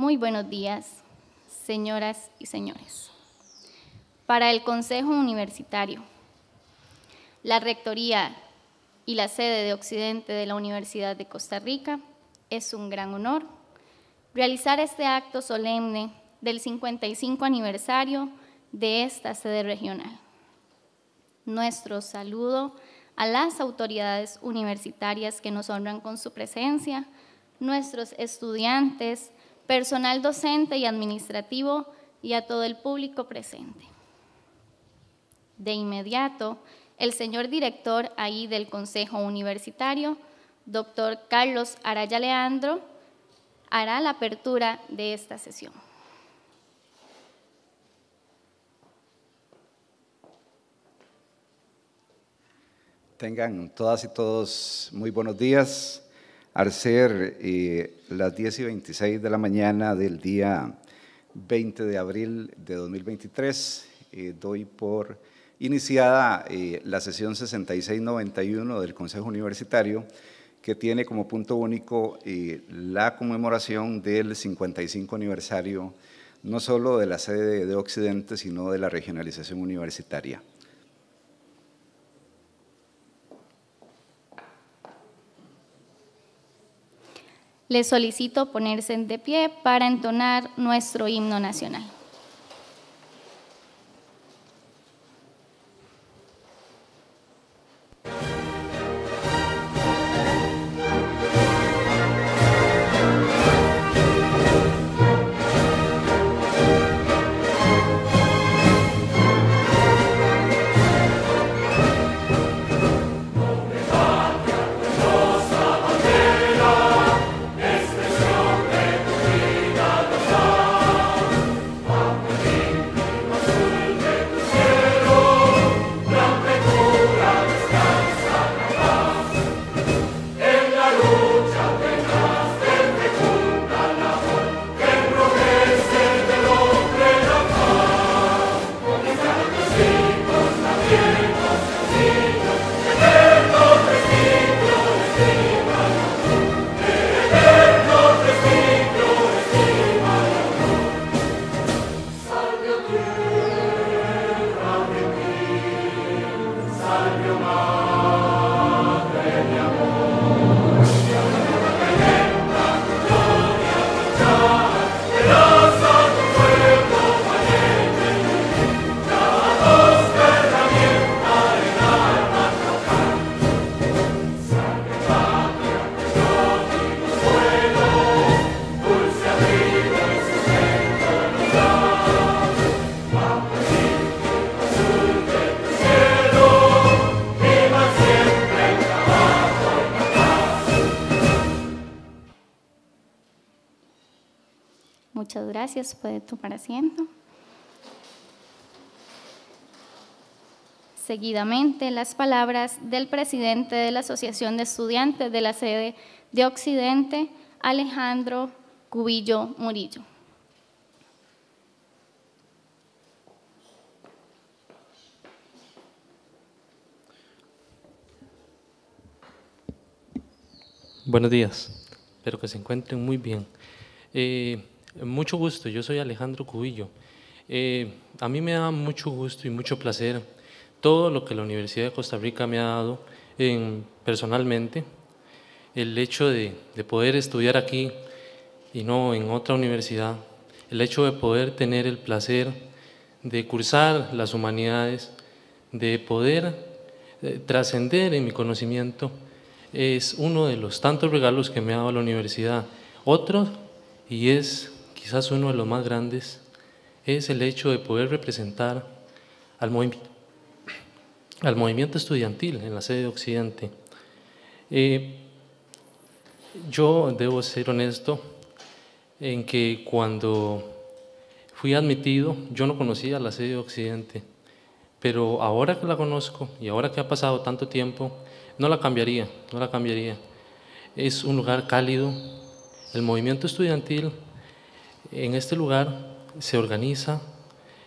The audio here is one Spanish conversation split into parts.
Muy buenos días, señoras y señores. Para el Consejo Universitario, la Rectoría y la sede de Occidente de la Universidad de Costa Rica, es un gran honor realizar este acto solemne del 55 aniversario de esta sede regional. Nuestro saludo a las autoridades universitarias que nos honran con su presencia, nuestros estudiantes, personal docente y administrativo y a todo el público presente. De inmediato, el señor director ahí del Consejo Universitario, doctor Carlos Araya Leandro, hará la apertura de esta sesión. Tengan todas y todos muy buenos días al ser eh, las 10 y 26 de la mañana del día 20 de abril de 2023, eh, doy por iniciada eh, la sesión 6691 del Consejo Universitario, que tiene como punto único la conmemoración del 55 aniversario no solo de la sede de Occidente, sino de la regionalización universitaria. Les solicito ponerse de pie para entonar nuestro himno nacional. después puede tomar asiento. Seguidamente, las palabras del presidente de la Asociación de Estudiantes de la sede de Occidente, Alejandro Cubillo Murillo. Buenos días, espero que se encuentren muy bien. Eh, mucho gusto, yo soy Alejandro Cubillo. Eh, a mí me da mucho gusto y mucho placer todo lo que la Universidad de Costa Rica me ha dado en, personalmente, el hecho de, poder estudiar aquí y no en otra universidad, el hecho de poder tener el placer de cursar las humanidades, de poder eh, trascender en mi conocimiento, es uno de los tantos regalos que me ha dado la universidad. Otro, y es quizás uno de los más grandes, es el hecho de poder representar al, al movimiento estudiantil en la sede de Occidente. Eh, yo debo ser honesto en que cuando fui admitido, yo no conocía la sede de Occidente, pero ahora que la conozco y ahora que ha pasado tanto tiempo, no la cambiaría, no la cambiaría. Es un lugar cálido, el movimiento estudiantil en este lugar se organiza,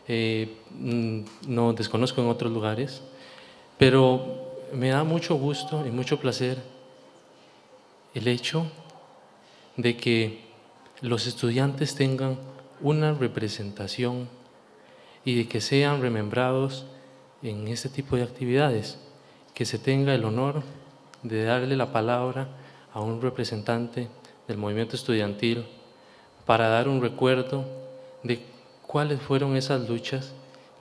eh, mm, no desconozco en otros lugares, pero me da mucho gusto y mucho placer el hecho de que los estudiantes tengan una representación y de que sean remembrados en este tipo de actividades, que se tenga el honor de darle la palabra a un representante del movimiento estudiantil para dar un recuerdo de cuáles fueron esas luchas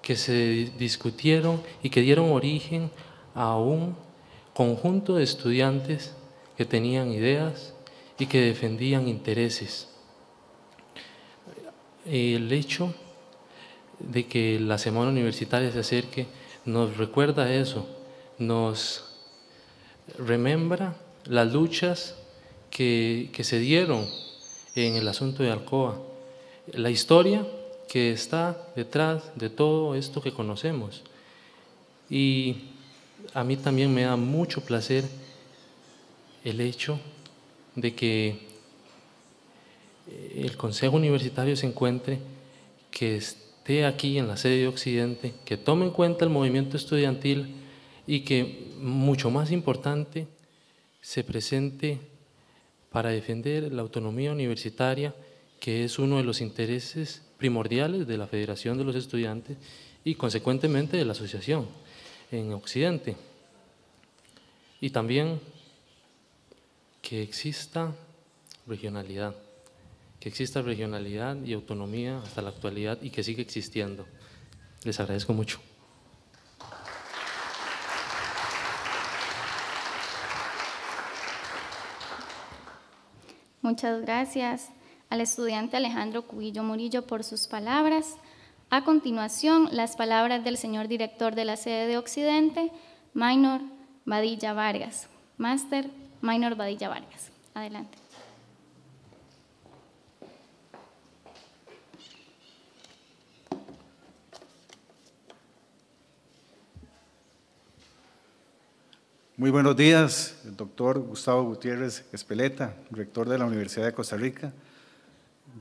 que se discutieron y que dieron origen a un conjunto de estudiantes que tenían ideas y que defendían intereses. El hecho de que la semana universitaria se acerque nos recuerda eso, nos remembra las luchas que, se dieron en el asunto de Alcoa, la historia que está detrás de todo esto que conocemos. Y a mí también me da mucho placer el hecho de que el Consejo Universitario se encuentre, que esté aquí en la sede de Occidente, que tome en cuenta el movimiento estudiantil y que, mucho más importante, se presente para defender la autonomía universitaria, que es uno de los intereses primordiales de la Federación de los Estudiantes y consecuentemente de la asociación en Occidente. Y también que exista regionalidad, que exista regionalidad y autonomía hasta la actualidad y que siga existiendo. Les agradezco mucho. Muchas gracias al estudiante Alejandro Cubillo Murillo por sus palabras. A continuación, las palabras del señor director de la sede de Occidente, Minor Badilla Vargas. Máster Minor Badilla Vargas. Adelante. Muy buenos días, el doctor Gustavo Gutiérrez Espeleta, rector de la Universidad de Costa Rica,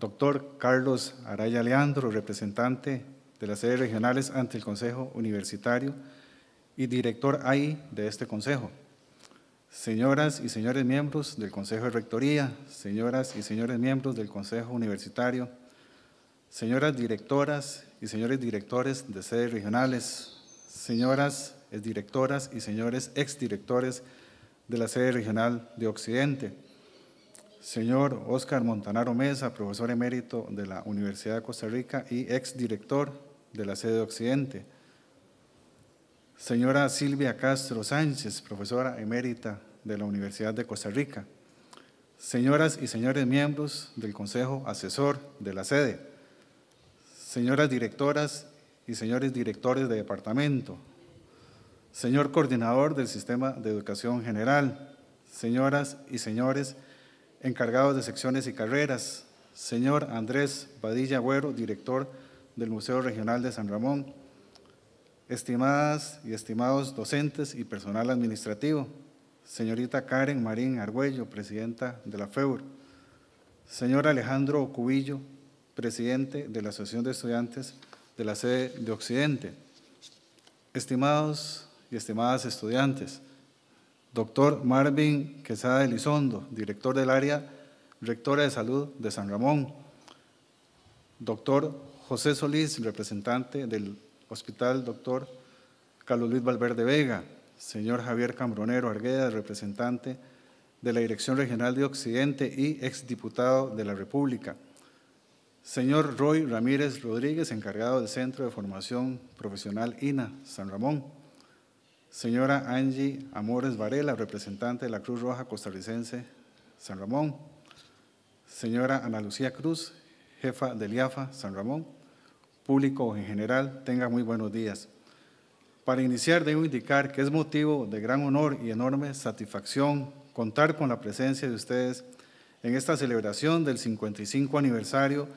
doctor Carlos Araya Leandro, representante de las sedes regionales ante el Consejo Universitario y director ahí de este Consejo. Señoras y señores miembros del Consejo de Rectoría, señoras y señores miembros del Consejo Universitario, señoras directoras y señores directores de sedes regionales, señoras es directoras y señores exdirectores de la sede regional de Occidente. Señor Óscar Montanaro Mesa, profesor emérito de la Universidad de Costa Rica y exdirector de la sede de Occidente. Señora Silvia Castro Sánchez, profesora emérita de la Universidad de Costa Rica. Señoras y señores miembros del Consejo Asesor de la sede. Señoras directoras y señores directores de departamento, señor coordinador del Sistema de Educación General, señoras y señores encargados de secciones y carreras, señor Andrés Badilla Agüero, director del Museo Regional de San Ramón, estimadas y estimados docentes y personal administrativo, señorita Karen Marín Argüello, presidenta de la FEUR, señor Alejandro Cubillo, presidente de la Asociación de Estudiantes de la sede de Occidente, estimados y estimadas estudiantes. Doctor Marvin Quesada Elizondo, director del área rectora de salud de San Ramón. Doctor José Solís, representante del Hospital Doctor Carlos Luis Valverde Vega. Señor Javier Cambronero Argueda, representante de la Dirección Regional de Occidente y exdiputado de la República. Señor Roy Ramírez Rodríguez, encargado del Centro de Formación Profesional INA, San Ramón. Señora Angie Amores Varela, representante de la Cruz Roja Costarricense San Ramón. Señora Ana Lucía Cruz, jefa del IAFA San Ramón. Público en general, tenga muy buenos días. Para iniciar, debo indicar que es motivo de gran honor y enorme satisfacción contar con la presencia de ustedes en esta celebración del 55 aniversario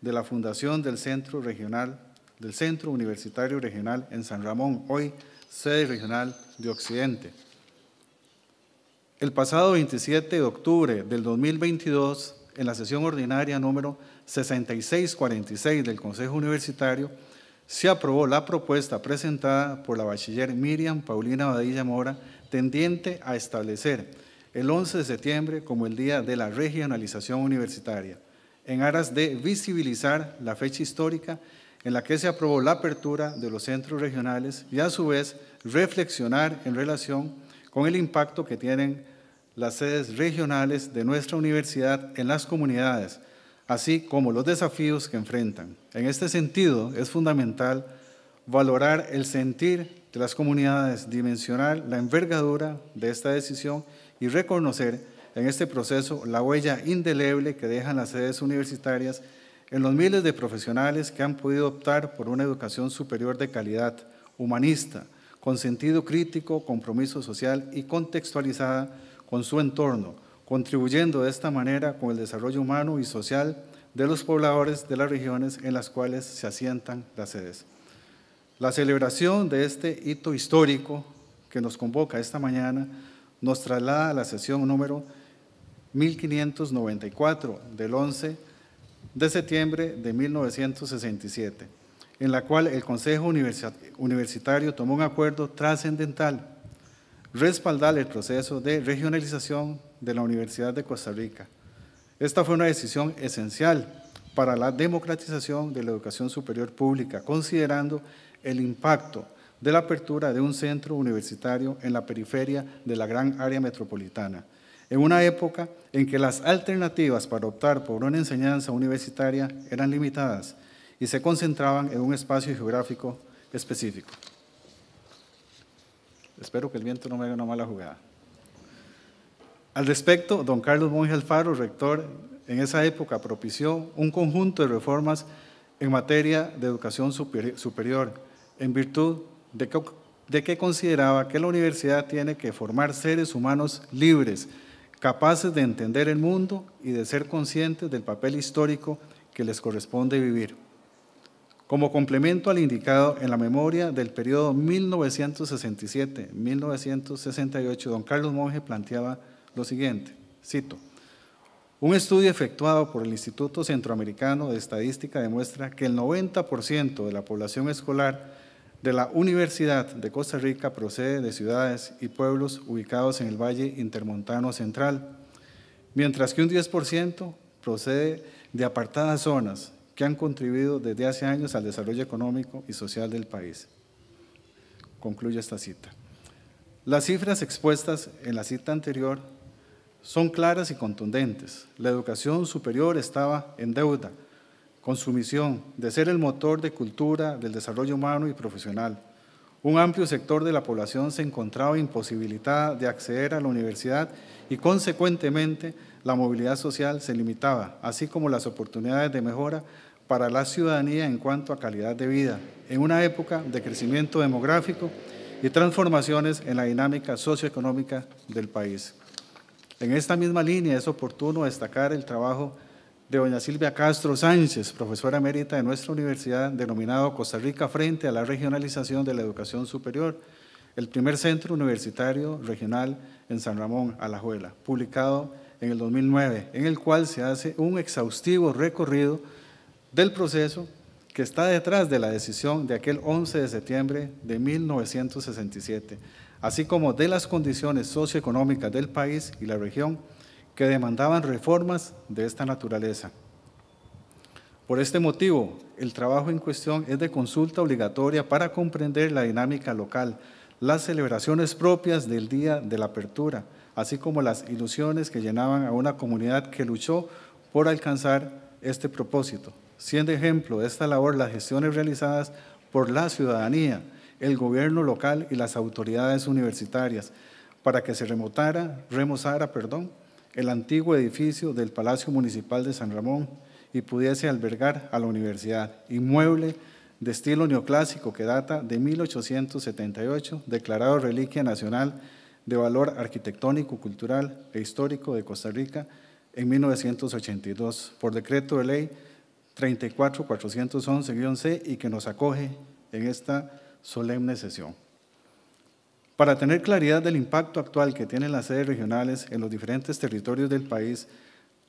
de la fundación del Centro Regional, del Centro Universitario Regional en San Ramón, hoy sede regional de Occidente. El pasado 27 de octubre del 2022, en la sesión ordinaria número 6646 del Consejo Universitario, se aprobó la propuesta presentada por la bachiller Miriam Paulina Badilla Mora, tendiente a establecer el 11 de septiembre como el Día de la Regionalización Universitaria, en aras de visibilizar la fecha histórica en la que se aprobó la apertura de los centros regionales y a su vez reflexionar en relación con el impacto que tienen las sedes regionales de nuestra universidad en las comunidades, así como los desafíos que enfrentan. En este sentido, es fundamental valorar el sentir de las comunidades, dimensionar la envergadura de esta decisión y reconocer en este proceso la huella indeleble que dejan las sedes universitarias en los miles de profesionales que han podido optar por una educación superior de calidad, humanista, con sentido crítico, compromiso social y contextualizada con su entorno, contribuyendo de esta manera con el desarrollo humano y social de los pobladores de las regiones en las cuales se asientan las sedes. La celebración de este hito histórico que nos convoca esta mañana nos traslada a la sesión número 1594 del 11 de septiembre de 1967, en la cual el Consejo Universitario tomó un acuerdo trascendental, respaldar el proceso de regionalización de la Universidad de Costa Rica. Esta fue una decisión esencial para la democratización de la educación superior pública, considerando el impacto de la apertura de un centro universitario en la periferia de la gran área metropolitana en una época en que las alternativas para optar por una enseñanza universitaria eran limitadas y se concentraban en un espacio geográfico específico. Espero que el viento no me haga una mala jugada. Al respecto, don Carlos Monge Alfaro, rector, en esa época propició un conjunto de reformas en materia de educación superior, en virtud de de que consideraba que la universidad tiene que formar seres humanos libres, capaces de entender el mundo y de ser conscientes del papel histórico que les corresponde vivir. Como complemento al indicado en la memoria del periodo 1967-1968, don Carlos Monge planteaba lo siguiente, cito, un estudio efectuado por el Instituto Centroamericano de Estadística demuestra que el 90% de la población escolar de la Universidad de Costa Rica procede de ciudades y pueblos ubicados en el Valle Intermontano Central, mientras que un 10% procede de apartadas zonas que han contribuido desde hace años al desarrollo económico y social del país. Concluye esta cita. Las cifras expuestas en la cita anterior son claras y contundentes. La educación superior estaba en deuda con su misión de ser el motor de cultura, del desarrollo humano y profesional. Un amplio sector de la población se encontraba imposibilitada de acceder a la universidad y consecuentemente la movilidad social se limitaba, así como las oportunidades de mejora para la ciudadanía en cuanto a calidad de vida, en una época de crecimiento demográfico y transformaciones en la dinámica socioeconómica del país. En esta misma línea es oportuno destacar el trabajo de doña Silvia Castro Sánchez, profesora emérita de nuestra universidad, denominado Costa Rica frente a la regionalización de la educación superior, el primer centro universitario regional en San Ramón, Alajuela, publicado en el 2009, en el cual se hace un exhaustivo recorrido del proceso que está detrás de la decisión de aquel 11 de septiembre de 1967, así como de las condiciones socioeconómicas del país y la región que demandaban reformas de esta naturaleza. Por este motivo, el trabajo en cuestión es de consulta obligatoria para comprender la dinámica local, las celebraciones propias del día de la apertura, así como las ilusiones que llenaban a una comunidad que luchó por alcanzar este propósito, siendo ejemplo de esta labor las gestiones realizadas por la ciudadanía, el gobierno local y las autoridades universitarias, para que se remotara, remozara perdón, el antiguo edificio del Palacio Municipal de San Ramón y pudiese albergar a la universidad, inmueble de estilo neoclásico que data de 1878, declarado Reliquia Nacional de Valor Arquitectónico, Cultural e Histórico de Costa Rica en 1982, por decreto de ley 34411-C y que nos acoge en esta solemne sesión. Para tener claridad del impacto actual que tienen las sedes regionales en los diferentes territorios del país,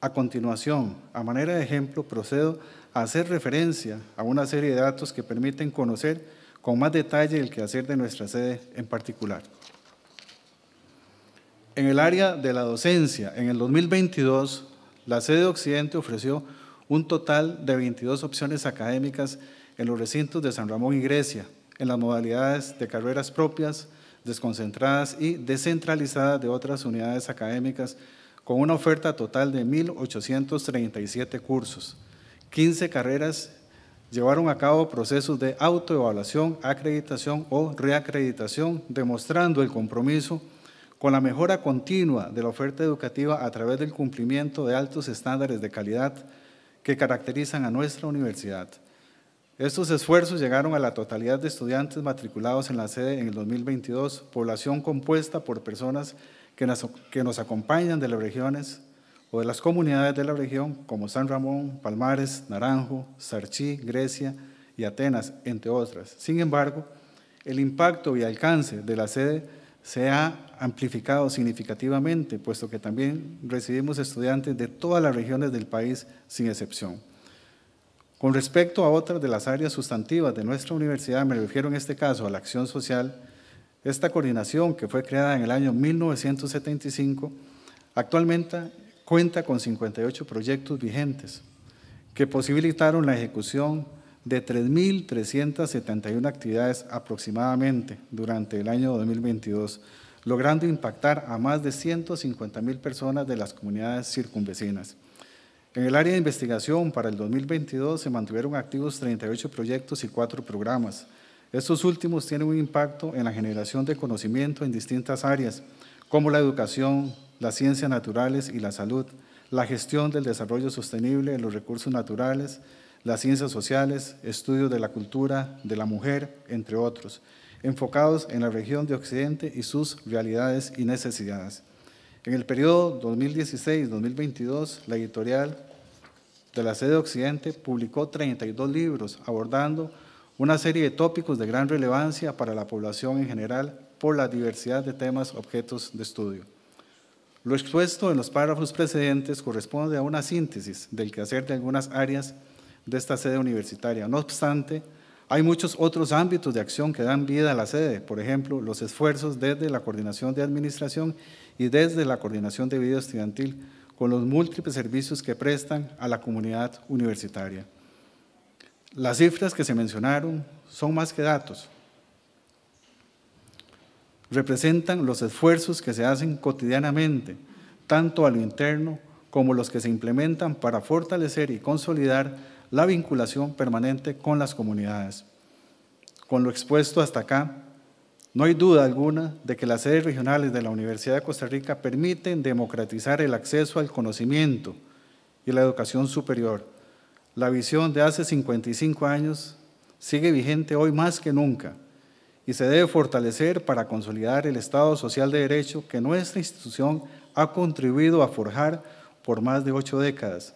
a continuación, a manera de ejemplo, procedo a hacer referencia a una serie de datos que permiten conocer con más detalle el quehacer de nuestra sede en particular. En el área de la docencia, en el 2022, la sede Occidente ofreció un total de 22 opciones académicas en los recintos de San Ramón y Grecia, en las modalidades de carreras propias, desconcentradas y descentralizadas de otras unidades académicas, con una oferta total de 1.837 cursos. 15 carreras llevaron a cabo procesos de autoevaluación, acreditación o reacreditación, demostrando el compromiso con la mejora continua de la oferta educativa a través del cumplimiento de altos estándares de calidad que caracterizan a nuestra universidad. Estos esfuerzos llegaron a la totalidad de estudiantes matriculados en la sede en el 2022, población compuesta por personas que nos, acompañan de las regiones o de las comunidades de la región, como San Ramón, Palmares, Naranjo, Sarchí, Grecia y Atenas, entre otras. Sin embargo, el impacto y alcance de la sede se ha amplificado significativamente, puesto que también recibimos estudiantes de todas las regiones del país sin excepción. Con respecto a otras de las áreas sustantivas de nuestra universidad, me refiero en este caso a la acción social, esta coordinación que fue creada en el año 1975, actualmente cuenta con 58 proyectos vigentes que posibilitaron la ejecución de 3.371 actividades aproximadamente durante el año 2022, logrando impactar a más de 150.000 personas de las comunidades circunvecinas. En el área de investigación para el 2022 se mantuvieron activos 38 proyectos y 4 programas. Estos últimos tienen un impacto en la generación de conocimiento en distintas áreas, como la educación, las ciencias naturales y la salud, la gestión del desarrollo sostenible de los recursos naturales, las ciencias sociales, estudios de la cultura, de la mujer, entre otros, enfocados en la región de Occidente y sus realidades y necesidades. En el periodo 2016-2022, la editorial de la sede Occidente publicó 32 libros abordando una serie de tópicos de gran relevancia para la población en general por la diversidad de temas objetos de estudio. Lo expuesto en los párrafos precedentes corresponde a una síntesis del quehacer de algunas áreas de esta sede universitaria. No obstante, hay muchos otros ámbitos de acción que dan vida a la sede, por ejemplo, los esfuerzos desde la coordinación de administración y desde la coordinación de vida estudiantil con los múltiples servicios que prestan a la comunidad universitaria. Las cifras que se mencionaron son más que datos, representan los esfuerzos que se hacen cotidianamente, tanto a lo interno como los que se implementan para fortalecer y consolidar la vinculación permanente con las comunidades. Con lo expuesto hasta acá, no hay duda alguna de que las sedes regionales de la Universidad de Costa Rica permiten democratizar el acceso al conocimiento y la educación superior. La visión de hace 55 años sigue vigente hoy más que nunca y se debe fortalecer para consolidar el Estado social de derecho que nuestra institución ha contribuido a forjar por más de ocho décadas,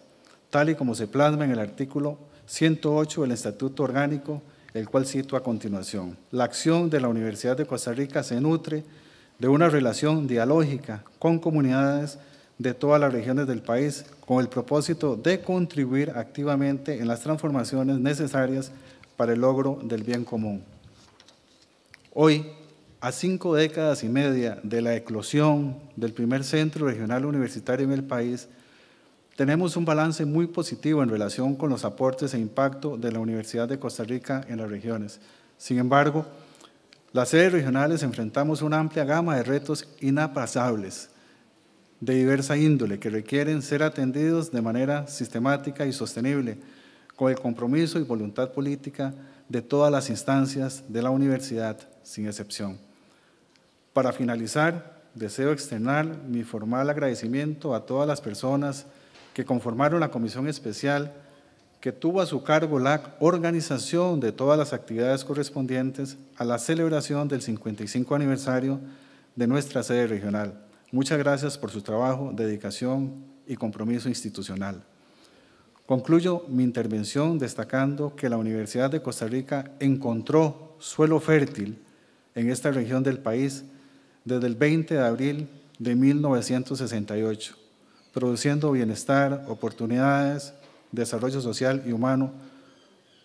tal y como se plasma en el artículo 108 del Estatuto Orgánico el cual cito a continuación. La acción de la Universidad de Costa Rica se nutre de una relación dialógica con comunidades de todas las regiones del país con el propósito de contribuir activamente en las transformaciones necesarias para el logro del bien común. Hoy, a cinco décadas y media de la eclosión del primer centro regional universitario en el país, tenemos un balance muy positivo en relación con los aportes e impacto de la Universidad de Costa Rica en las regiones. Sin embargo, las sedes regionales enfrentamos una amplia gama de retos inapasables de diversa índole que requieren ser atendidos de manera sistemática y sostenible con el compromiso y voluntad política de todas las instancias de la universidad, sin excepción. Para finalizar, deseo externar mi formal agradecimiento a todas las personas que conformaron la comisión especial que tuvo a su cargo la organización de todas las actividades correspondientes a la celebración del 55 aniversario de nuestra sede regional. Muchas gracias por su trabajo, dedicación y compromiso institucional. Concluyo mi intervención destacando que la Universidad de Costa Rica encontró suelo fértil en esta región del país desde el 20 de abril de 1968 produciendo bienestar, oportunidades, desarrollo social y humano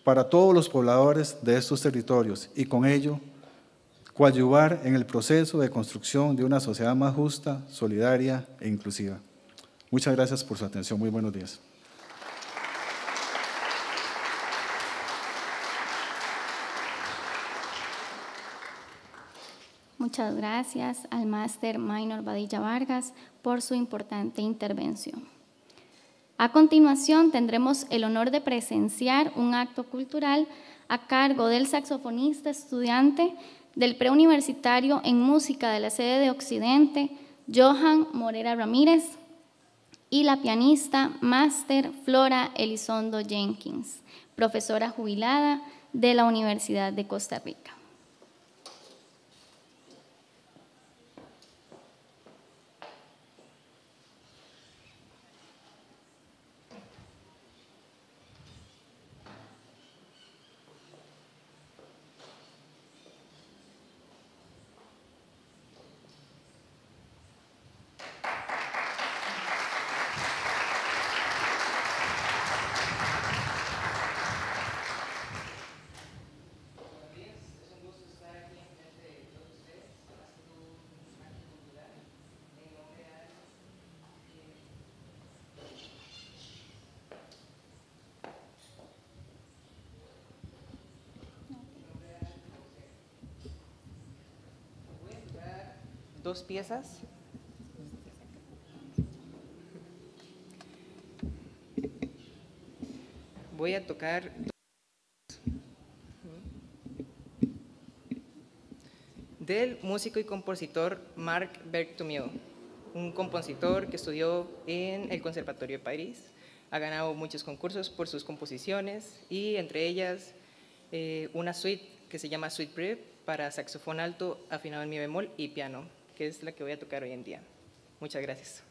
para todos los pobladores de estos territorios y con ello coadyuvar en el proceso de construcción de una sociedad más justa, solidaria e inclusiva. Muchas gracias por su atención. Muy buenos días. Muchas gracias al máster Minor Badilla Vargas por su importante intervención. A continuación tendremos el honor de presenciar un acto cultural a cargo del saxofonista estudiante del preuniversitario en música de la sede de Occidente, Johan Morera Ramírez, y la pianista máster Flora Elizondo Jenkins, profesora jubilada de la Universidad de Costa Rica. piezas. Voy a tocar... del músico y compositor Marc Bergtumieux, un compositor que estudió en el Conservatorio de París, ha ganado muchos concursos por sus composiciones y entre ellas eh, una suite que se llama Suite Breve para saxofón alto, afinado en mi bemol y piano que es la que voy a tocar hoy en día. Muchas gracias.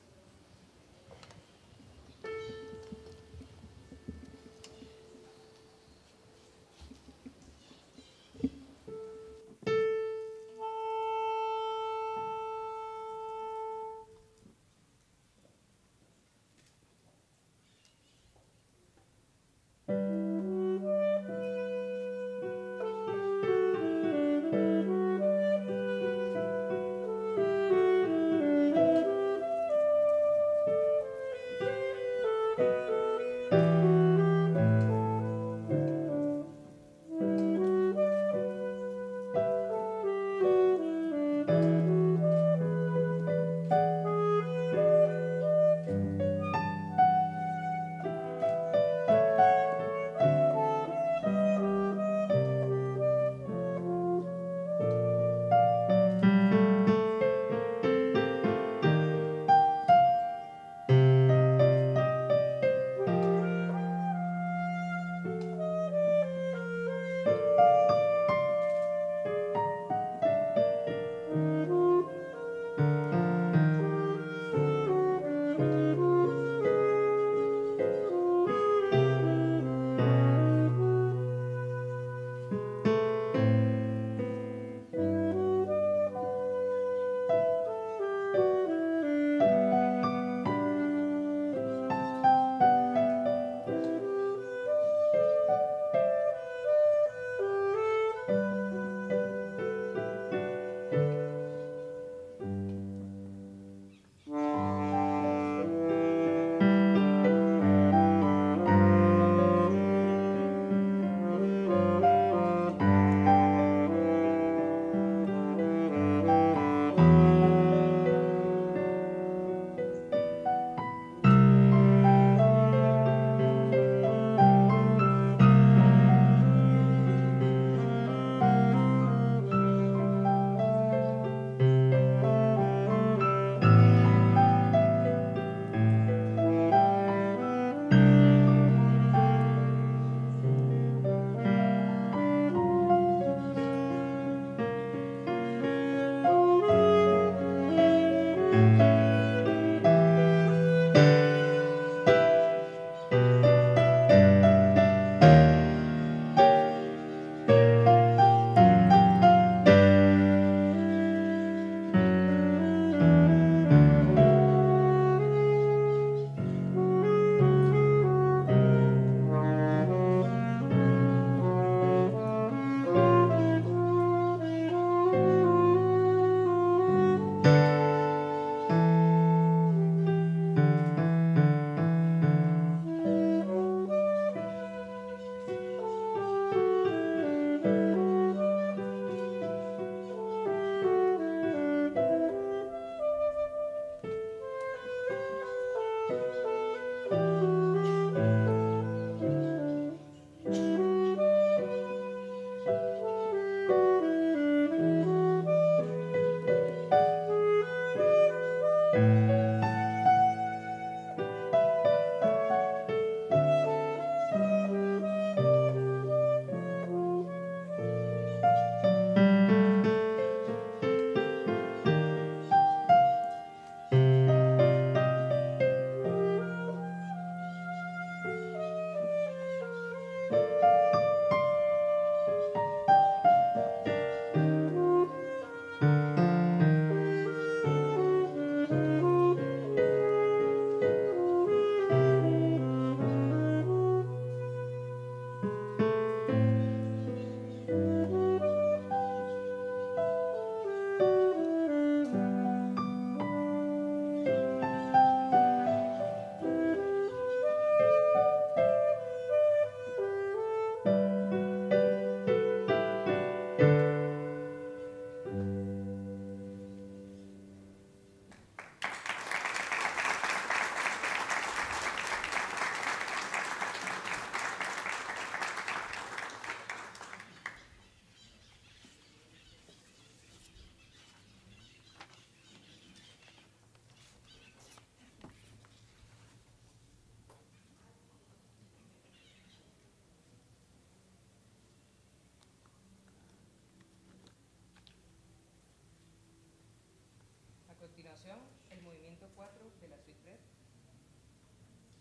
de la suite Red,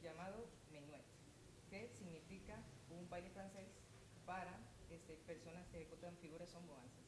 llamado Menuet, que significa un baile francés para este, personas que ejecutan figuras son boanzas.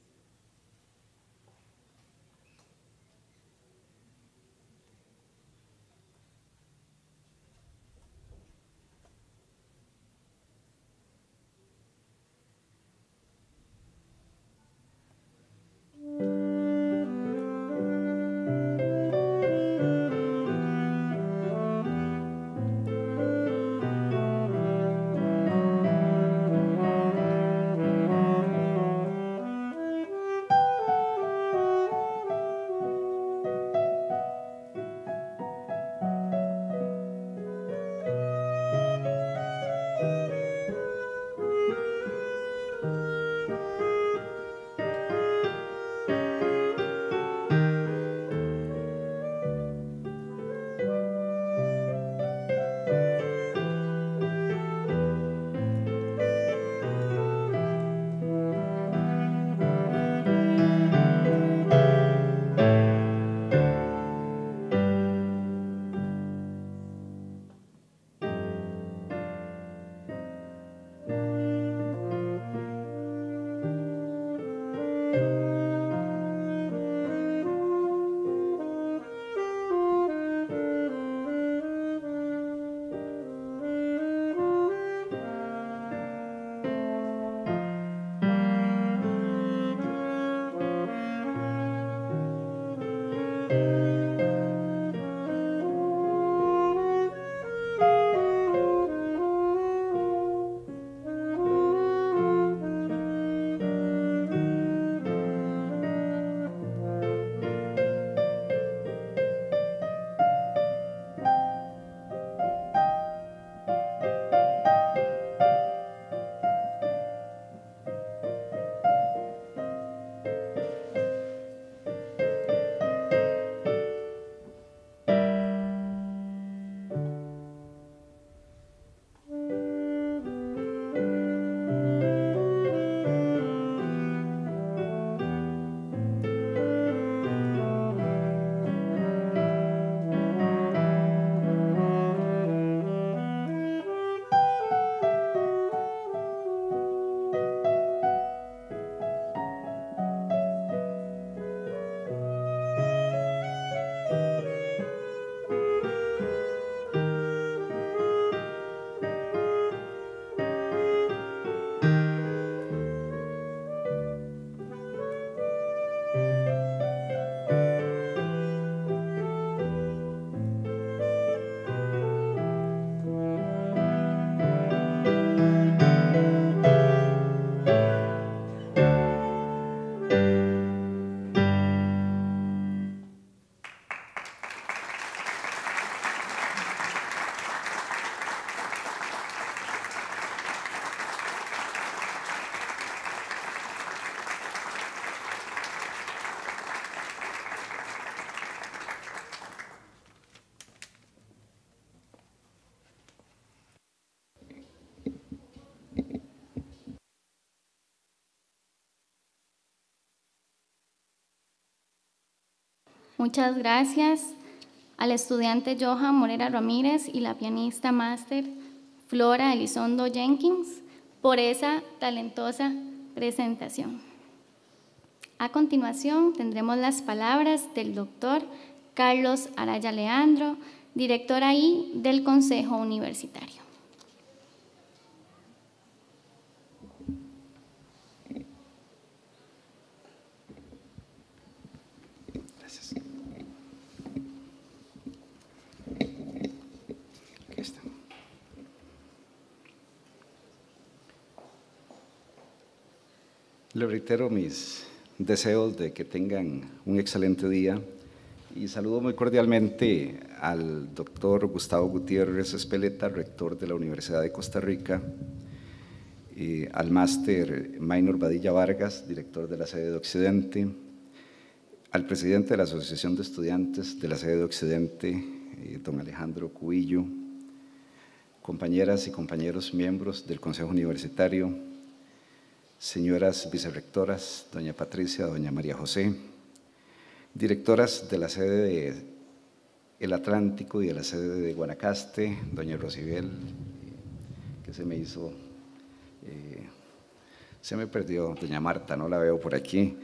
Muchas gracias al estudiante Johan Morera Ramírez y la pianista máster Flora Elizondo Jenkins por esa talentosa presentación. A continuación tendremos las palabras del doctor Carlos Araya Leandro, director ahí del Consejo Universitario. Le reitero mis deseos de que tengan un excelente día y saludo muy cordialmente al doctor Gustavo Gutiérrez Espeleta, rector de la Universidad de Costa Rica, al máster Maynor Badilla Vargas, director de la sede de Occidente, al presidente de la Asociación de Estudiantes de la sede de Occidente, eh, don Alejandro Cuillo, compañeras y compañeros miembros del Consejo Universitario, señoras vicerectoras, doña Patricia, doña María José, directoras de la sede de El Atlántico y de la sede de Guanacaste, doña Rosibel, que se me hizo, eh, se me perdió, doña Marta, no la veo por aquí,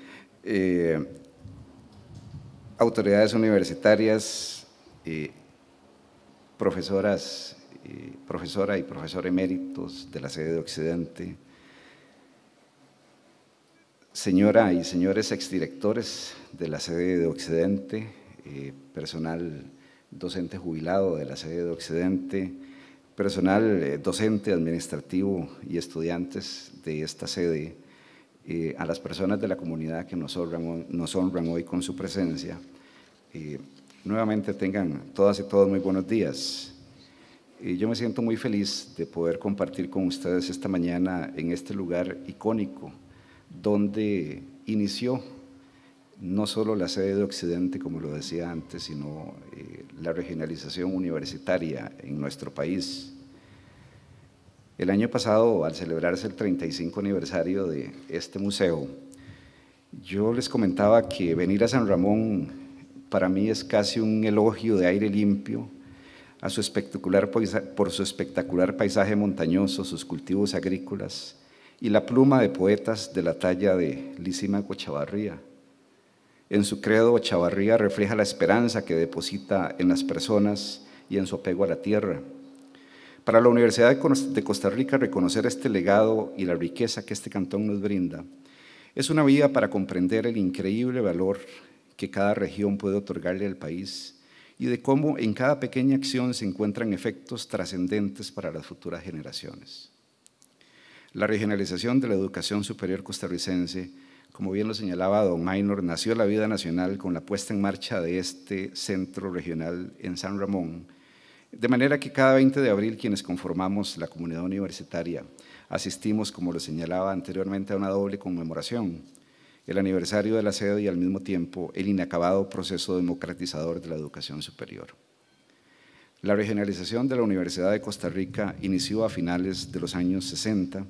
eh, autoridades universitarias, eh, profesoras, profesora y profesor eméritos de la sede de Occidente, Señora y señores exdirectores de la sede de Occidente, eh, personal docente jubilado de la sede de Occidente, personal eh, docente, administrativo y estudiantes de esta sede, eh, a las personas de la comunidad que nos honran, nos honran hoy con su presencia, nuevamente tengan todas y todos muy buenos días. yo me siento muy feliz de poder compartir con ustedes esta mañana en este lugar icónico donde inició no solo la sede de Occidente, como lo decía antes, sino eh, la regionalización universitaria en nuestro país. El año pasado, al celebrarse el 35 aniversario de este museo, yo les comentaba que venir a San Ramón para mí es casi un elogio de aire limpio a por su espectacular paisaje montañoso, sus cultivos agrícolas, y la pluma de poetas de la talla de Lísima Cochavarría. En su credo, Chavarría refleja la esperanza que deposita en las personas y en su apego a la tierra. Para la Universidad de Costa Rica, reconocer este legado y la riqueza que este cantón nos brinda es una vía para comprender el increíble valor que cada región puede otorgarle al país y de cómo en cada pequeña acción se encuentran efectos trascendentes para las futuras generaciones. La regionalización de la educación superior costarricense, como bien lo señalaba don Maynor, nació la vida nacional con la puesta en marcha de este centro regional en San Ramón, de manera que cada 20 de abril quienes conformamos la comunidad universitaria asistimos, como lo señalaba anteriormente, a una doble conmemoración, el aniversario de la sede y al mismo tiempo el inacabado proceso democratizador de la educación superior. La regionalización de la Universidad de Costa Rica inició a finales de los años 60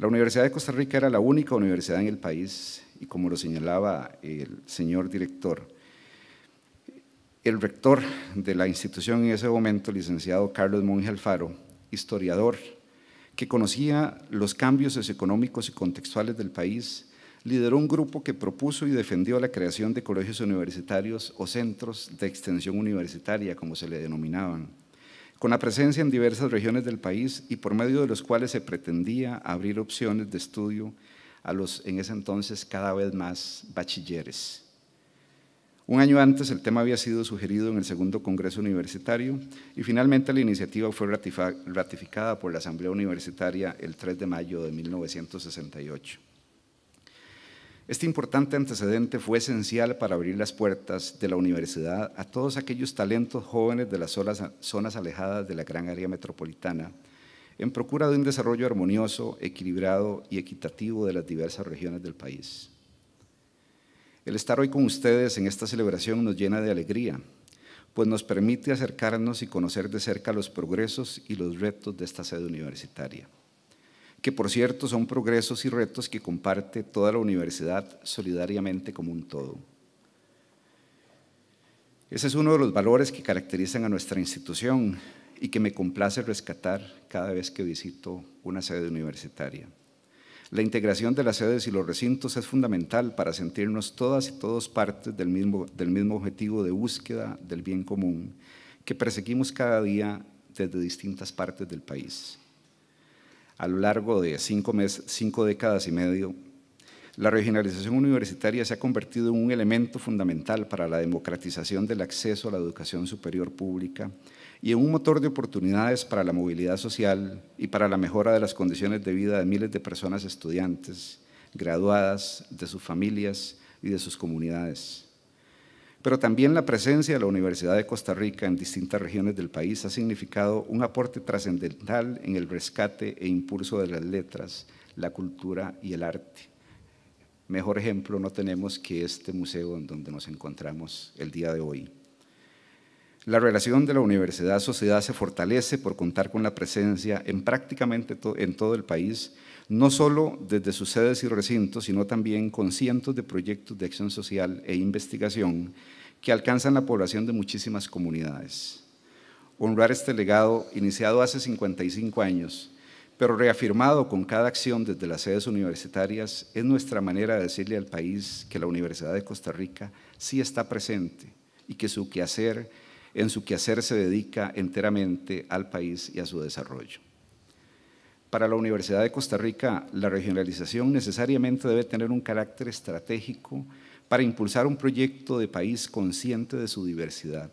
la Universidad de Costa Rica era la única universidad en el país y como lo señalaba el señor director, el rector de la institución en ese momento, licenciado Carlos Monge Alfaro, historiador, que conocía los cambios socioeconómicos y contextuales del país, lideró un grupo que propuso y defendió la creación de colegios universitarios o centros de extensión universitaria, como se le denominaban con la presencia en diversas regiones del país y por medio de los cuales se pretendía abrir opciones de estudio a los en ese entonces cada vez más bachilleres. Un año antes el tema había sido sugerido en el segundo Congreso Universitario y finalmente la iniciativa fue ratificada por la Asamblea Universitaria el 3 de mayo de 1968. Este importante antecedente fue esencial para abrir las puertas de la universidad a todos aquellos talentos jóvenes de las zonas alejadas de la gran área metropolitana, en procura de un desarrollo armonioso, equilibrado y equitativo de las diversas regiones del país. El estar hoy con ustedes en esta celebración nos llena de alegría, pues nos permite acercarnos y conocer de cerca los progresos y los retos de esta sede universitaria que por cierto son progresos y retos que comparte toda la universidad solidariamente como un todo. Ese es uno de los valores que caracterizan a nuestra institución y que me complace rescatar cada vez que visito una sede universitaria. La integración de las sedes y los recintos es fundamental para sentirnos todas y todos parte del mismo objetivo de búsqueda del bien común que perseguimos cada día desde distintas partes del país a lo largo de cinco, décadas y medio, la regionalización universitaria se ha convertido en un elemento fundamental para la democratización del acceso a la educación superior pública y en un motor de oportunidades para la movilidad social y para la mejora de las condiciones de vida de miles de personas estudiantes, graduadas, de sus familias y de sus comunidades. Pero también la presencia de la Universidad de Costa Rica en distintas regiones del país ha significado un aporte trascendental en el rescate e impulso de las letras, la cultura y el arte. Mejor ejemplo no tenemos que este museo en donde nos encontramos el día de hoy. La relación de la universidad-sociedad se fortalece por contar con la presencia en prácticamente en todo el país no solo desde sus sedes y recintos, sino también con cientos de proyectos de acción social e investigación que alcanzan la población de muchísimas comunidades. Honrar este legado, iniciado hace 55 años, pero reafirmado con cada acción desde las sedes universitarias, es nuestra manera de decirle al país que la Universidad de Costa Rica sí está presente y que su quehacer, en su quehacer se dedica enteramente al país y a su desarrollo. Para la Universidad de Costa Rica, la regionalización necesariamente debe tener un carácter estratégico para impulsar un proyecto de país consciente de su diversidad,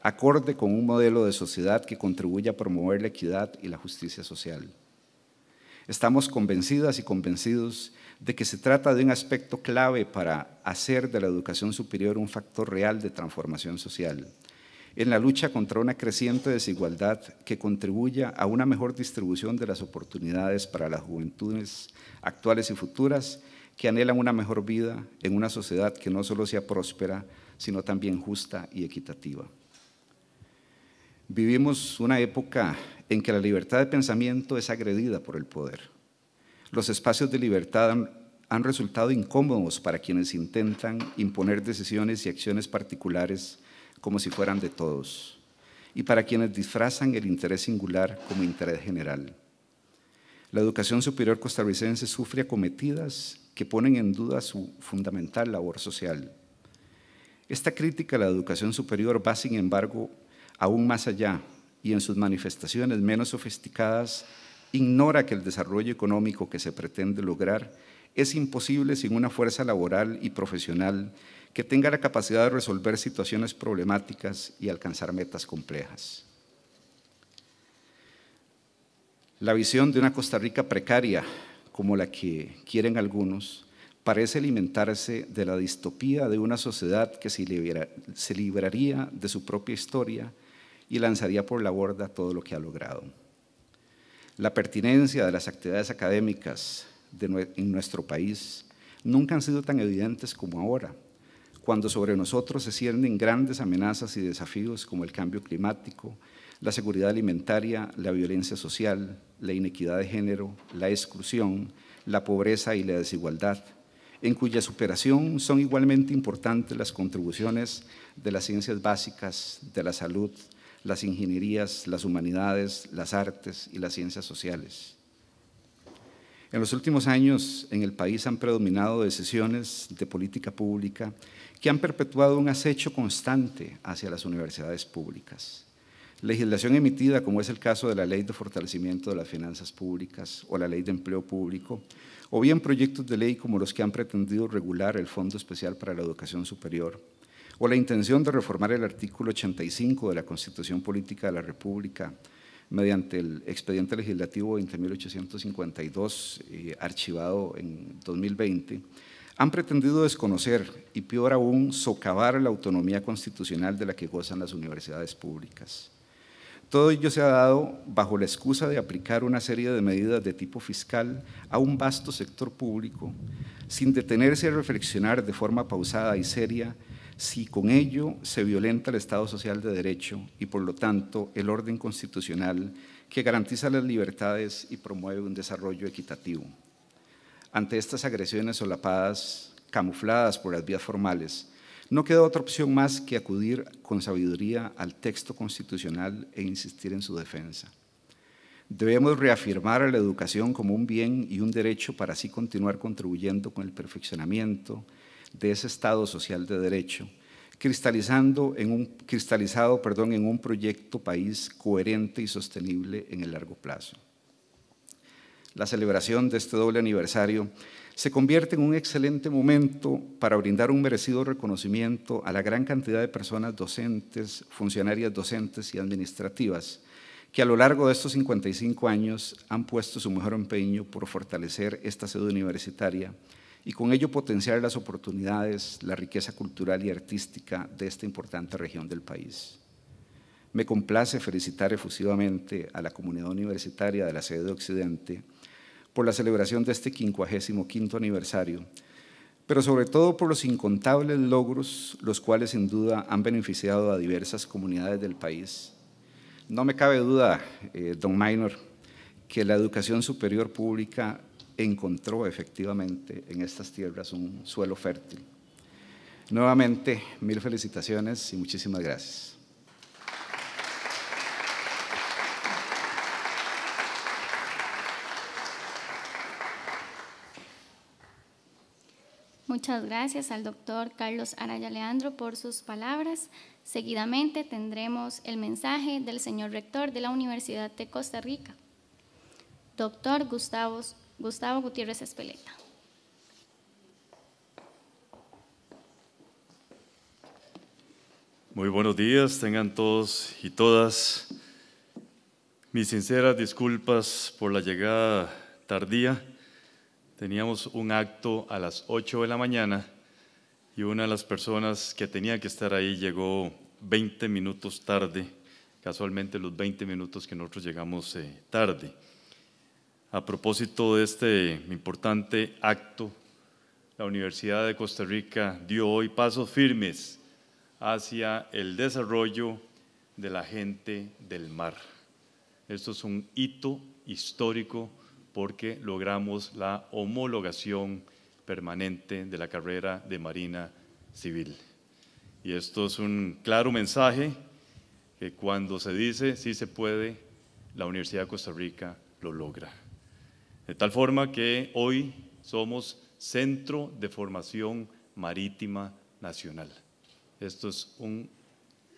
acorde con un modelo de sociedad que contribuya a promover la equidad y la justicia social. Estamos convencidas y convencidos de que se trata de un aspecto clave para hacer de la educación superior un factor real de transformación social en la lucha contra una creciente desigualdad que contribuya a una mejor distribución de las oportunidades para las juventudes actuales y futuras que anhelan una mejor vida en una sociedad que no solo sea próspera, sino también justa y equitativa. Vivimos una época en que la libertad de pensamiento es agredida por el poder. Los espacios de libertad han, resultado incómodos para quienes intentan imponer decisiones y acciones particulares como si fueran de todos, y para quienes disfrazan el interés singular como interés general. La educación superior costarricense sufre acometidas que ponen en duda su fundamental labor social. Esta crítica a la educación superior va, sin embargo, aún más allá y en sus manifestaciones menos sofisticadas ignora que el desarrollo económico que se pretende lograr es imposible sin una fuerza laboral y profesional que tenga la capacidad de resolver situaciones problemáticas y alcanzar metas complejas. La visión de una Costa Rica precaria, como la que quieren algunos, parece alimentarse de la distopía de una sociedad que se, libraría de su propia historia y lanzaría por la borda todo lo que ha logrado. La pertinencia de las actividades académicas en nuestro país nunca han sido tan evidentes como ahora cuando sobre nosotros se ciernen grandes amenazas y desafíos como el cambio climático, la seguridad alimentaria, la violencia social, la inequidad de género, la exclusión, la pobreza y la desigualdad, en cuya superación son igualmente importantes las contribuciones de las ciencias básicas, de la salud, las ingenierías, las humanidades, las artes y las ciencias sociales. En los últimos años en el país han predominado decisiones de política pública que han perpetuado un acecho constante hacia las universidades públicas. Legislación emitida, como es el caso de la Ley de Fortalecimiento de las Finanzas Públicas o la Ley de Empleo Público, o bien proyectos de ley como los que han pretendido regular el Fondo Especial para la Educación Superior, o la intención de reformar el artículo 85 de la Constitución Política de la República mediante el expediente legislativo 20.852, eh, archivado en 2020, han pretendido desconocer y peor aún socavar la autonomía constitucional de la que gozan las universidades públicas. Todo ello se ha dado bajo la excusa de aplicar una serie de medidas de tipo fiscal a un vasto sector público, sin detenerse a reflexionar de forma pausada y seria si con ello se violenta el Estado social de derecho y por lo tanto el orden constitucional que garantiza las libertades y promueve un desarrollo equitativo. Ante estas agresiones solapadas, camufladas por las vías formales, no queda otra opción más que acudir con sabiduría al texto constitucional e insistir en su defensa. Debemos reafirmar a la educación como un bien y un derecho para así continuar contribuyendo con el perfeccionamiento, de ese Estado social de derecho, cristalizando en un, cristalizado perdón, en un proyecto país coherente y sostenible en el largo plazo. La celebración de este doble aniversario se convierte en un excelente momento para brindar un merecido reconocimiento a la gran cantidad de personas docentes, funcionarias docentes y administrativas que a lo largo de estos 55 años han puesto su mejor empeño por fortalecer esta sede universitaria y con ello potenciar las oportunidades, la riqueza cultural y artística de esta importante región del país. Me complace felicitar efusivamente a la comunidad universitaria de la sede de Occidente por la celebración de este 55 aniversario, pero sobre todo por los incontables logros, los cuales sin duda han beneficiado a diversas comunidades del país. No me cabe duda, eh, don Minor, que la educación superior pública encontró efectivamente en estas tierras un suelo fértil. Nuevamente, mil felicitaciones y muchísimas gracias. Muchas gracias al doctor Carlos Araya Leandro por sus palabras. Seguidamente tendremos el mensaje del señor rector de la Universidad de Costa Rica, doctor Gustavo Gustavo Gutiérrez Espeleta. Muy buenos días, tengan todos y todas mis sinceras disculpas por la llegada tardía. Teníamos un acto a las 8 de la mañana y una de las personas que tenía que estar ahí llegó 20 minutos tarde, casualmente los 20 minutos que nosotros llegamos eh, tarde a propósito de este importante acto, la Universidad de Costa Rica dio hoy pasos firmes hacia el desarrollo de la gente del mar. Esto es un hito histórico porque logramos la homologación permanente de la carrera de Marina Civil. Y esto es un claro mensaje que cuando se dice sí se puede, la Universidad de Costa Rica lo logra. De tal forma que hoy somos Centro de Formación Marítima Nacional. Esto es un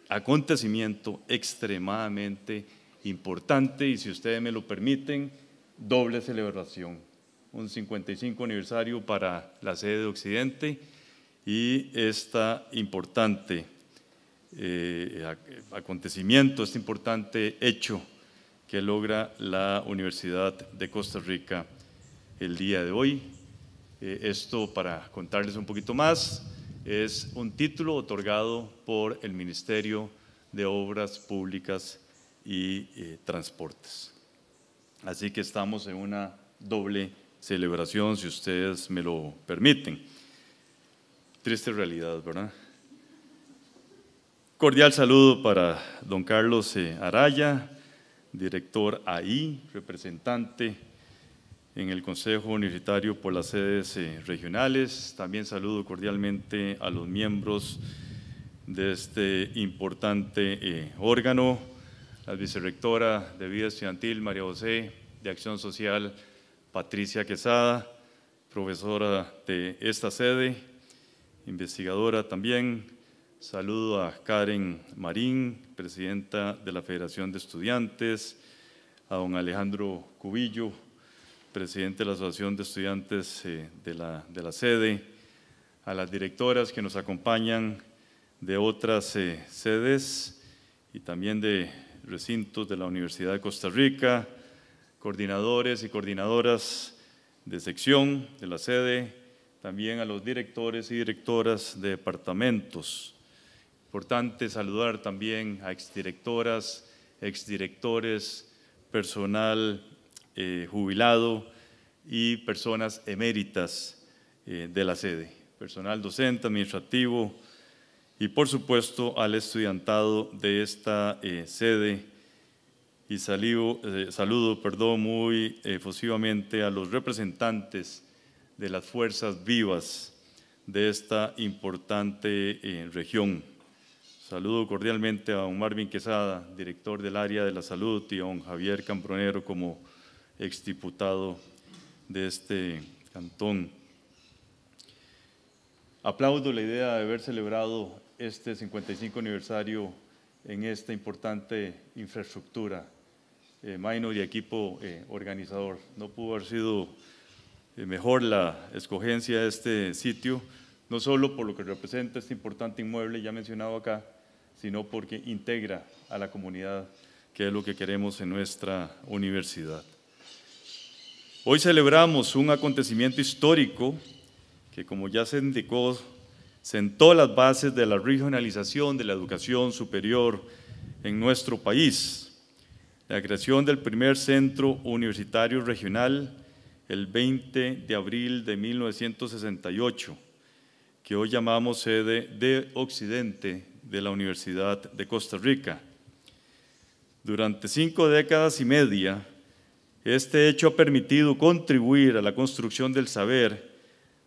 acontecimiento extremadamente importante y si ustedes me lo permiten, doble celebración. Un 55 aniversario para la sede de Occidente y este importante eh, acontecimiento, este importante hecho que logra la Universidad de Costa Rica el día de hoy. Eh, esto, para contarles un poquito más, es un título otorgado por el Ministerio de Obras Públicas y eh, Transportes. Así que estamos en una doble celebración, si ustedes me lo permiten. Triste realidad, ¿verdad? Cordial saludo para don Carlos eh, Araya, director ahí, representante en el Consejo Universitario por las sedes eh, regionales. También saludo cordialmente a los miembros de este importante eh, órgano, la vicerrectora de Vida Estudiantil, María José, de Acción Social, Patricia Quesada, profesora de esta sede, investigadora también. Saludo a Karen Marín, Presidenta de la Federación de Estudiantes, a don Alejandro Cubillo, presidente de la Asociación de Estudiantes eh, de la, sede, a las directoras que nos acompañan de otras eh, sedes y también de recintos de la Universidad de Costa Rica, coordinadores y coordinadoras de sección de la sede, también a los directores y directoras de departamentos, Importante saludar también a exdirectoras, exdirectores, personal eh, jubilado y personas eméritas eh, de la sede, personal docente, administrativo y por supuesto al estudiantado de esta eh, sede. Y saludo perdón, muy efusivamente a los representantes de las fuerzas vivas de esta importante región. Saludo cordialmente a don Marvin Quesada, director del área de la salud, y a don Javier Cambronero como exdiputado de este cantón. Aplaudo la idea de haber celebrado este 55 aniversario en esta importante infraestructura. Eh, y equipo eh, organizador, no pudo haber sido eh, mejor la escogencia de este sitio, no solo por lo que representa este importante inmueble ya mencionado acá, sino porque integra a la comunidad, que es lo que queremos en nuestra universidad. Hoy celebramos un acontecimiento histórico que, como ya se indicó, sentó las bases de la regionalización de la educación superior en nuestro país. La creación del primer centro universitario regional el 20 de abril de 1968, que hoy llamamos sede de Occidente de la Universidad de Costa Rica. Durante cinco décadas y media, este hecho ha permitido contribuir a la construcción del saber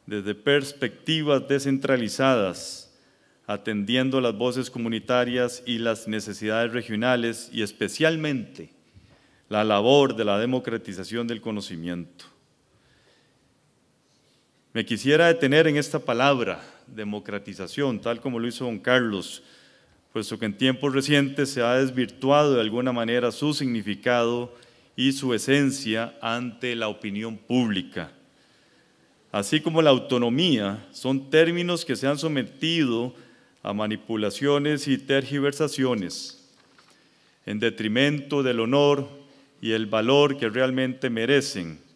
desde perspectivas descentralizadas, atendiendo las voces comunitarias y las necesidades regionales y especialmente la labor de la democratización del conocimiento. Me quisiera detener en esta palabra, democratización, tal como lo hizo don Carlos, puesto que en tiempos recientes se ha desvirtuado de alguna manera su significado y su esencia ante la opinión pública. Así como la autonomía, son términos que se han sometido a manipulaciones y tergiversaciones, en detrimento del honor y el valor que realmente merecen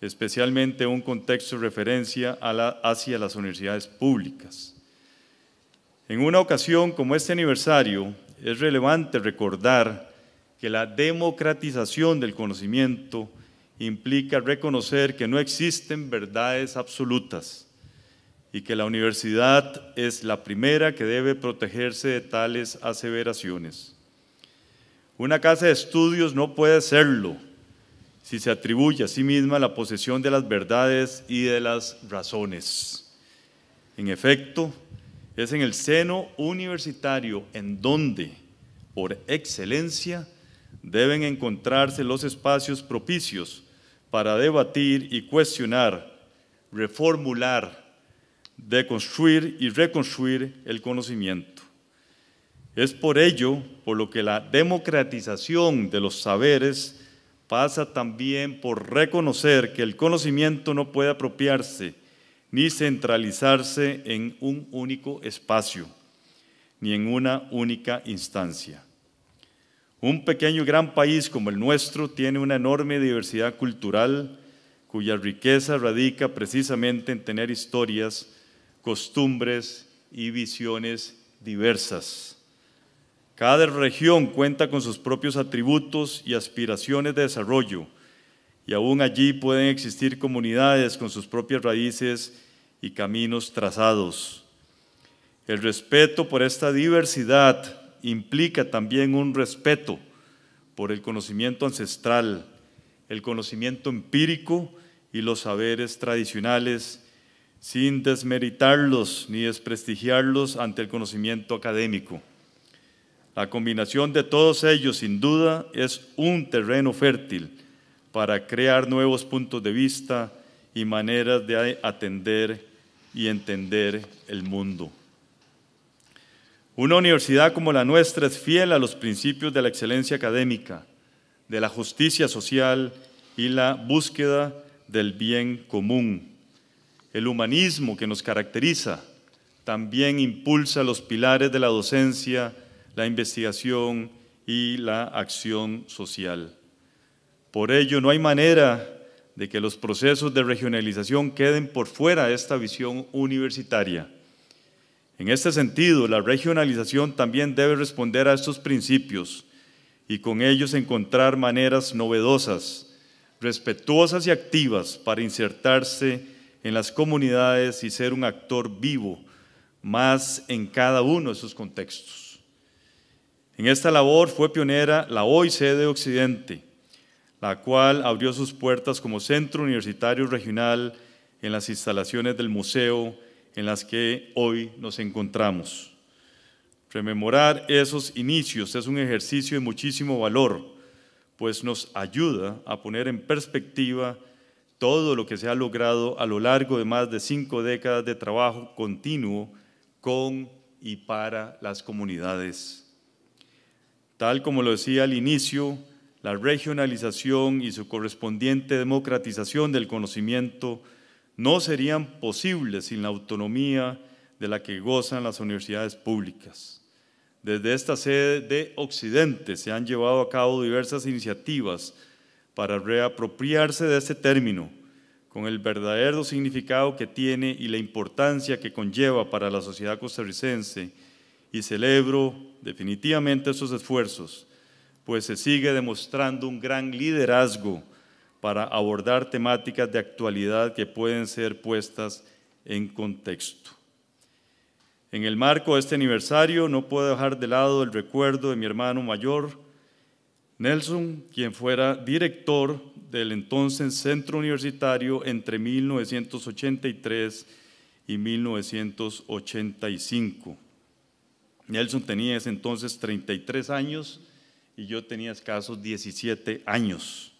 especialmente un contexto de referencia hacia las universidades públicas. En una ocasión como este aniversario, es relevante recordar que la democratización del conocimiento implica reconocer que no existen verdades absolutas y que la universidad es la primera que debe protegerse de tales aseveraciones. Una casa de estudios no puede serlo, si se atribuye a sí misma la posesión de las verdades y de las razones. En efecto, es en el seno universitario en donde, por excelencia, deben encontrarse los espacios propicios para debatir y cuestionar, reformular, deconstruir y reconstruir el conocimiento. Es por ello por lo que la democratización de los saberes pasa también por reconocer que el conocimiento no puede apropiarse ni centralizarse en un único espacio, ni en una única instancia. Un pequeño y gran país como el nuestro tiene una enorme diversidad cultural cuya riqueza radica precisamente en tener historias, costumbres y visiones diversas. Cada región cuenta con sus propios atributos y aspiraciones de desarrollo, y aún allí pueden existir comunidades con sus propias raíces y caminos trazados. El respeto por esta diversidad implica también un respeto por el conocimiento ancestral, el conocimiento empírico y los saberes tradicionales, sin desmeritarlos ni desprestigiarlos ante el conocimiento académico. La combinación de todos ellos, sin duda, es un terreno fértil para crear nuevos puntos de vista y maneras de atender y entender el mundo. Una universidad como la nuestra es fiel a los principios de la excelencia académica, de la justicia social y la búsqueda del bien común. El humanismo que nos caracteriza también impulsa los pilares de la docencia la investigación y la acción social. Por ello, no hay manera de que los procesos de regionalización queden por fuera de esta visión universitaria. En este sentido, la regionalización también debe responder a estos principios y con ellos encontrar maneras novedosas, respetuosas y activas para insertarse en las comunidades y ser un actor vivo más en cada uno de esos contextos. En esta labor fue pionera la OIC de Occidente, la cual abrió sus puertas como centro universitario regional en las instalaciones del museo en las que hoy nos encontramos. Rememorar esos inicios es un ejercicio de muchísimo valor, pues nos ayuda a poner en perspectiva todo lo que se ha logrado a lo largo de más de cinco décadas de trabajo continuo con y para las comunidades Tal como lo decía al inicio, la regionalización y su correspondiente democratización del conocimiento no serían posibles sin la autonomía de la que gozan las universidades públicas. Desde esta sede de Occidente se han llevado a cabo diversas iniciativas para reapropiarse de este término, con el verdadero significado que tiene y la importancia que conlleva para la sociedad costarricense y celebro definitivamente esos esfuerzos, pues se sigue demostrando un gran liderazgo para abordar temáticas de actualidad que pueden ser puestas en contexto. En el marco de este aniversario no puedo dejar de lado el recuerdo de mi hermano mayor, Nelson, quien fuera director del entonces Centro Universitario entre 1983 y 1985. Nelson tenía entonces 33 años y yo tenía escasos 17 años.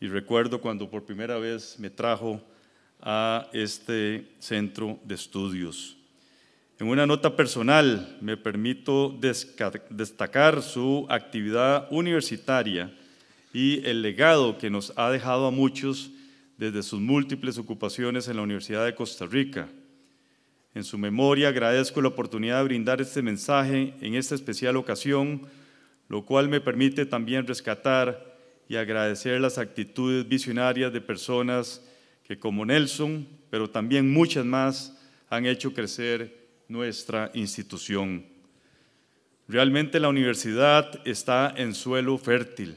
Y recuerdo cuando por primera vez me trajo a este centro de estudios. En una nota personal me permito destacar su actividad universitaria y el legado que nos ha dejado a muchos desde sus múltiples ocupaciones en la Universidad de Costa Rica en su memoria agradezco la oportunidad de brindar este mensaje en esta especial ocasión, lo cual me permite también rescatar y agradecer las actitudes visionarias de personas que como Nelson, pero también muchas más, han hecho crecer nuestra institución. Realmente la universidad está en suelo fértil.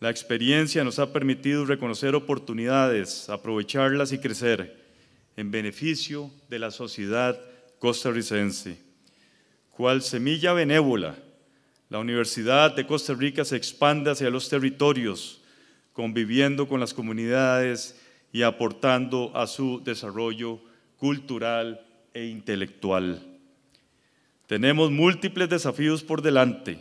La experiencia nos ha permitido reconocer oportunidades, aprovecharlas y crecer en beneficio de la sociedad costarricense. Cual semilla benévola, la Universidad de Costa Rica se expande hacia los territorios, conviviendo con las comunidades y aportando a su desarrollo cultural e intelectual. Tenemos múltiples desafíos por delante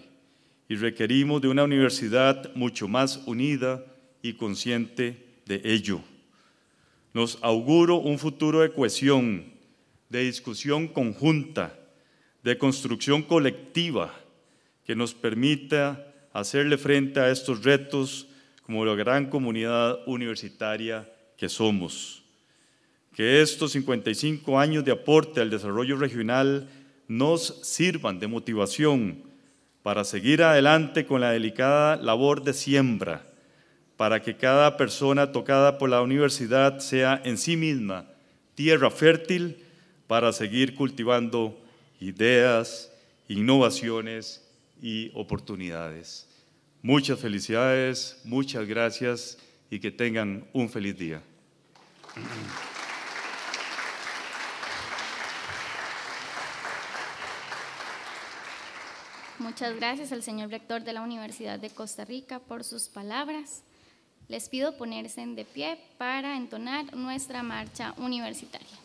y requerimos de una universidad mucho más unida y consciente de ello. Nos auguro un futuro de cohesión, de discusión conjunta, de construcción colectiva que nos permita hacerle frente a estos retos como la gran comunidad universitaria que somos. Que estos 55 años de aporte al desarrollo regional nos sirvan de motivación para seguir adelante con la delicada labor de siembra para que cada persona tocada por la universidad sea en sí misma tierra fértil para seguir cultivando ideas, innovaciones y oportunidades. Muchas felicidades, muchas gracias y que tengan un feliz día. Muchas gracias al señor rector de la Universidad de Costa Rica por sus palabras. Les pido ponerse de pie para entonar nuestra marcha universitaria.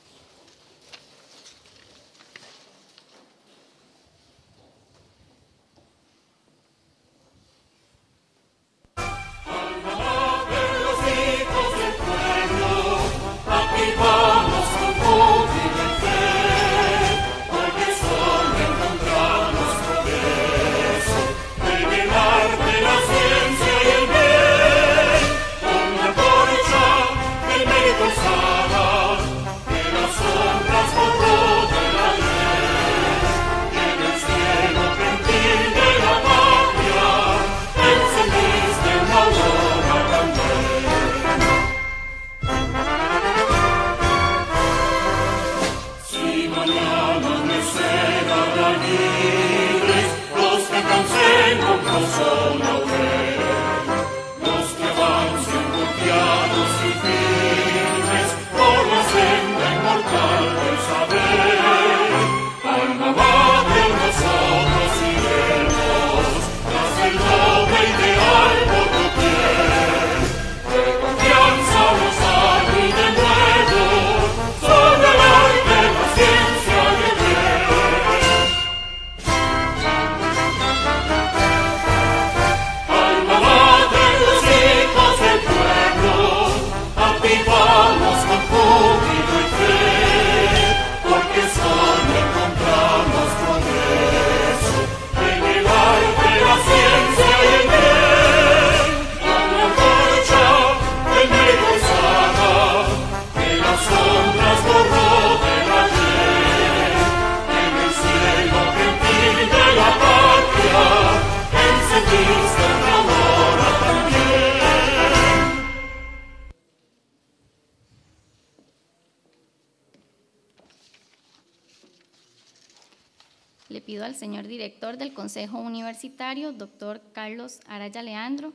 señor director del Consejo Universitario, doctor Carlos Araya Leandro,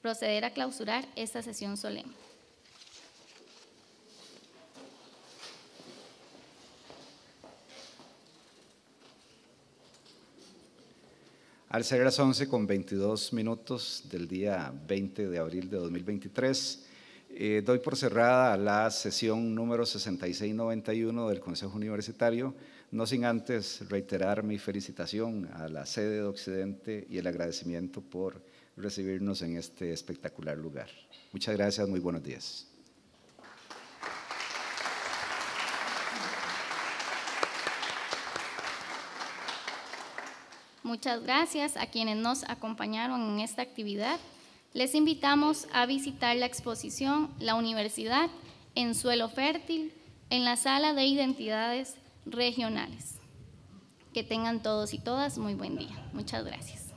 proceder a clausurar esta sesión solemne. Al ser las 11 con 22 minutos del día 20 de abril de 2023, eh, doy por cerrada la sesión número 6691 del Consejo Universitario no sin antes reiterar mi felicitación a la sede de Occidente y el agradecimiento por recibirnos en este espectacular lugar. Muchas gracias, muy buenos días. Muchas gracias a quienes nos acompañaron en esta actividad. Les invitamos a visitar la exposición La Universidad en Suelo Fértil en la Sala de Identidades regionales. Que tengan todos y todas muy buen día. Muchas gracias.